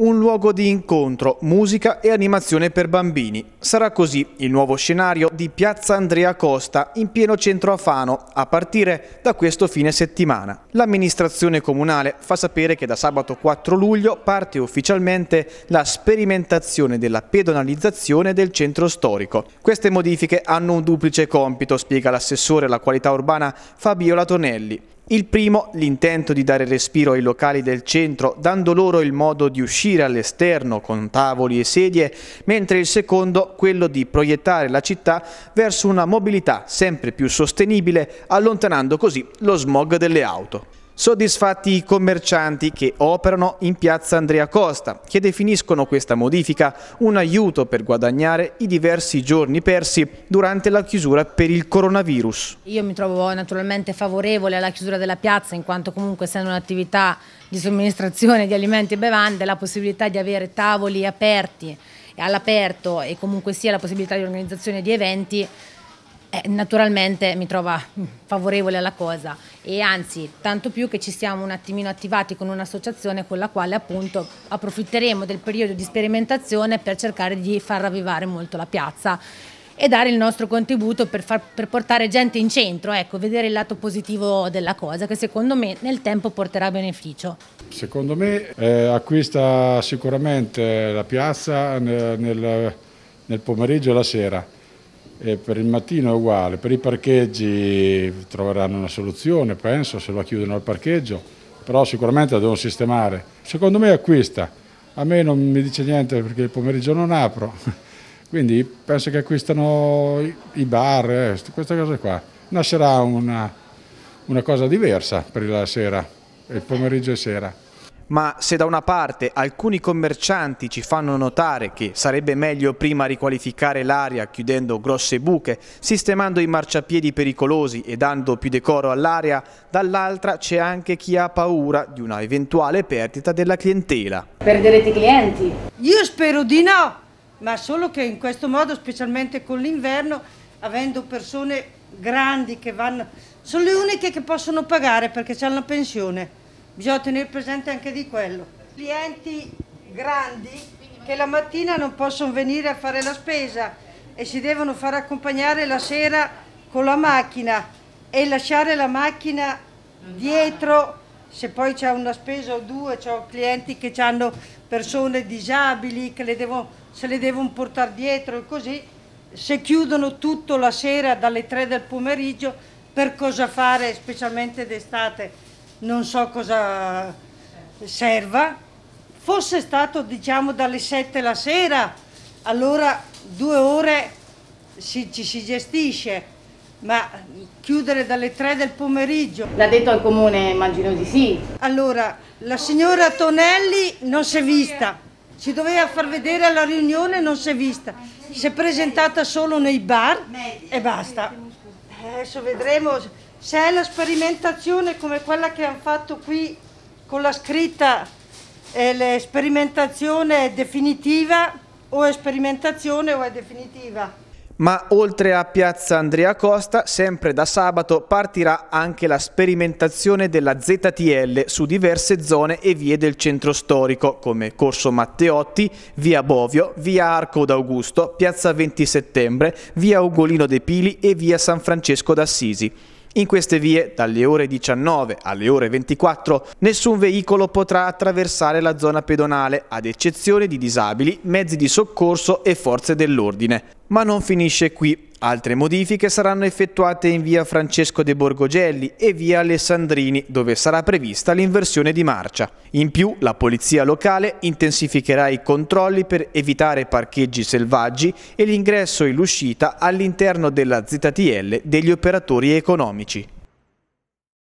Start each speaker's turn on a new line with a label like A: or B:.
A: un luogo di incontro, musica e animazione per bambini. Sarà così il nuovo scenario di Piazza Andrea Costa in pieno centro Afano a partire da questo fine settimana. L'amministrazione comunale fa sapere che da sabato 4 luglio parte ufficialmente la sperimentazione della pedonalizzazione del centro storico. Queste modifiche hanno un duplice compito, spiega l'assessore alla qualità urbana Fabio Latonelli. Il primo, l'intento di dare respiro ai locali del centro, dando loro il modo di uscire all'esterno con tavoli e sedie, mentre il secondo, quello di proiettare la città verso una mobilità sempre più sostenibile, allontanando così lo smog delle auto soddisfatti i commercianti che operano in piazza Andrea Costa, che definiscono questa modifica un aiuto per guadagnare i diversi giorni persi durante la chiusura per il coronavirus.
B: Io mi trovo naturalmente favorevole alla chiusura della piazza, in quanto comunque essendo un'attività di somministrazione di alimenti e bevande, la possibilità di avere tavoli aperti all'aperto e comunque sia la possibilità di organizzazione di eventi eh, naturalmente mi trova favorevole alla cosa e anzi tanto più che ci siamo un attimino attivati con un'associazione con la quale appunto approfitteremo del periodo di sperimentazione per cercare di far ravvivare molto la piazza e dare il nostro contributo per, far, per portare gente in centro, ecco, vedere il lato positivo della cosa che secondo me nel tempo porterà beneficio.
C: Secondo me eh, acquista sicuramente la piazza nel, nel pomeriggio e la sera e per il mattino è uguale, per i parcheggi troveranno una soluzione, penso, se lo chiudono al parcheggio, però sicuramente la devono sistemare. Secondo me acquista, a me non mi dice niente perché il pomeriggio non apro, quindi penso che acquistano i bar, eh, queste cose qua. Nascerà una,
A: una cosa diversa per la sera, il pomeriggio e sera ma se da una parte alcuni commercianti ci fanno notare che sarebbe meglio prima riqualificare l'area chiudendo grosse buche, sistemando i marciapiedi pericolosi e dando più decoro all'area, dall'altra c'è anche chi ha paura di una eventuale perdita della clientela. Perderete i clienti?
C: Io spero di no, ma solo che in questo modo, specialmente con l'inverno, avendo persone grandi che vanno, sono le uniche che possono pagare perché hanno la pensione bisogna tenere presente anche di quello. Clienti grandi che la mattina non possono venire a fare la spesa e si devono far accompagnare la sera con la macchina e lasciare la macchina dietro se poi c'è una spesa o due, ho clienti che hanno persone disabili che le devono, se le devono portare dietro e così, se chiudono tutto la sera dalle 3 del pomeriggio per cosa fare specialmente d'estate? non so cosa serva, fosse stato diciamo dalle 7 la sera, allora due ore si, ci si gestisce, ma chiudere dalle 3 del pomeriggio. L'ha detto al comune, immagino di sì. Allora, la signora Tonelli non si è vista, si doveva far vedere alla riunione, non si è vista, si è presentata solo nei bar e basta. Adesso vedremo se è la sperimentazione come quella che hanno fatto qui con la scritta è eh, sperimentazione definitiva o è sperimentazione o è definitiva.
A: Ma oltre a Piazza Andrea Costa, sempre da sabato partirà anche la sperimentazione della ZTL su diverse zone e vie del centro storico, come Corso Matteotti, via Bovio, via Arco d'Augusto, piazza 20 Settembre, via Ugolino De Pili e via San Francesco d'Assisi. In queste vie, dalle ore 19 alle ore 24, nessun veicolo potrà attraversare la zona pedonale, ad eccezione di disabili, mezzi di soccorso e forze dell'ordine. Ma non finisce qui. Altre modifiche saranno effettuate in via Francesco De Borgogelli e via Alessandrini, dove sarà prevista l'inversione di marcia. In più, la polizia locale intensificherà i controlli per evitare parcheggi selvaggi e l'ingresso e l'uscita all'interno della ZTL degli operatori economici.